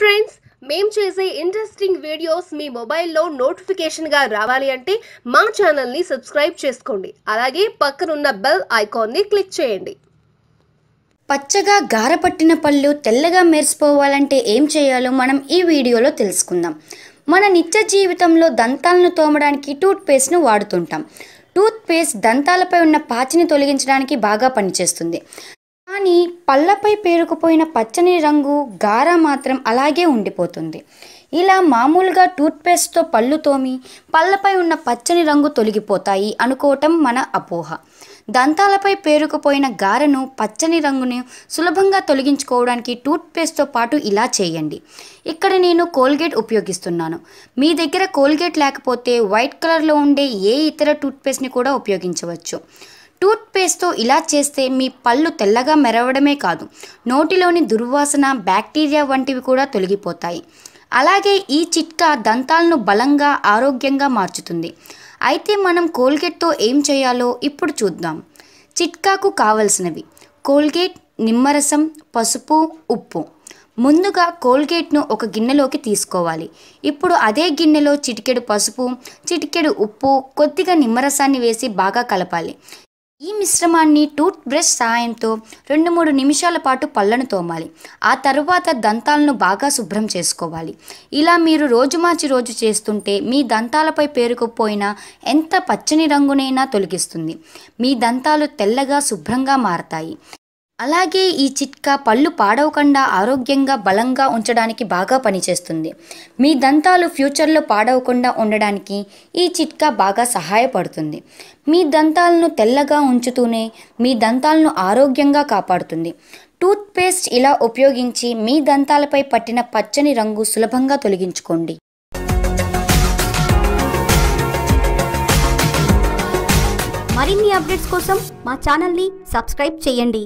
friends మేము చేసే interesting videos మీ మొబైల్లో నోటిఫికేషన్గా రావాలి అంటే మా ఛానల్ని సబ్స్క్రైబ్ చేసుకోండి అలాగే పక్కనున్న బెల్ ఐకాన్ని క్లిక్ చేయండి పచ్చగా గారపట్టిన పళ్ళు తెల్లగా మెరిసిపోవాలంటే ఏం చేయాలో మనం ఈ వీడియోలో తెలుసుకుందాం మన నిత్య జీవితంలో దంతాలను తోమడానికి టూత్పేస్ట్ను వాడుతుంటాం టూత్పేస్ట్ దంతాలపై ఉన్న పాచిని తొలగించడానికి బాగా పనిచేస్తుంది కానీ పళ్ళపై పేరుకుపోయిన పచ్చని రంగు గార మాత్రం అలాగే ఉండిపోతుంది ఇలా మామూలుగా టూత్పేస్ట్తో పళ్ళు తోమి పళ్ళపై ఉన్న పచ్చని రంగు తొలగిపోతాయి అనుకోవటం మన అపోహ దంతాలపై పేరుకుపోయిన గారను పచ్చని రంగును సులభంగా తొలగించుకోవడానికి టూత్పేస్ట్తో పాటు ఇలా చేయండి ఇక్కడ నేను కోల్గేట్ ఉపయోగిస్తున్నాను మీ దగ్గర కోల్గేట్ లేకపోతే వైట్ కలర్లో ఉండే ఏ ఇతర టూత్పేస్ట్ని కూడా ఉపయోగించవచ్చు టూత్పేస్ట్తో ఇలా చేస్తే మీ పళ్ళు తెల్లగా మెరవడమే కాదు నోటిలోని దుర్వాసన బ్యాక్టీరియా వంటివి కూడా తొలగిపోతాయి అలాగే ఈ చిట్కా దంతాలను బలంగా ఆరోగ్యంగా మార్చుతుంది అయితే మనం కోల్గేట్తో ఏం చేయాలో ఇప్పుడు చూద్దాం చిట్కాకు కావలసినవి కోల్గేట్ నిమ్మరసం పసుపు ఉప్పు ముందుగా కోల్గేట్ను ఒక గిన్నెలోకి తీసుకోవాలి ఇప్పుడు అదే గిన్నెలో చిటికెడు పసుపు చిటికెడు ఉప్పు కొద్దిగా నిమ్మరసాన్ని వేసి బాగా కలపాలి ఈ మిశ్రమాన్ని టూత్ బ్రష్ సహాయంతో రెండు మూడు నిమిషాల పాటు పళ్ళను తోమాలి ఆ తరువాత దంతాలను బాగా శుభ్రం చేసుకోవాలి ఇలా మీరు రోజు మార్చి రోజు చేస్తుంటే మీ దంతాలపై పేరుకుపోయిన ఎంత పచ్చని రంగునైనా తొలగిస్తుంది మీ దంతాలు తెల్లగా శుభ్రంగా మారతాయి అలాగే ఈ చిట్కా పళ్ళు పాడవకుండా ఆరోగ్యంగా బలంగా ఉంచడానికి బాగా పనిచేస్తుంది మీ దంతాలు ఫ్యూచర్లో పాడవకుండా ఉండడానికి ఈ చిట్కా బాగా సహాయపడుతుంది మీ దంతాలను తెల్లగా ఉంచుతూనే మీ దంతాలను ఆరోగ్యంగా కాపాడుతుంది టూత్ పేస్ట్ ఇలా ఉపయోగించి మీ దంతాలపై పట్టిన పచ్చని రంగు సులభంగా తొలగించుకోండి మరిన్ని అప్డేట్స్ కోసం మా ఛానల్ని సబ్స్క్రైబ్ చేయండి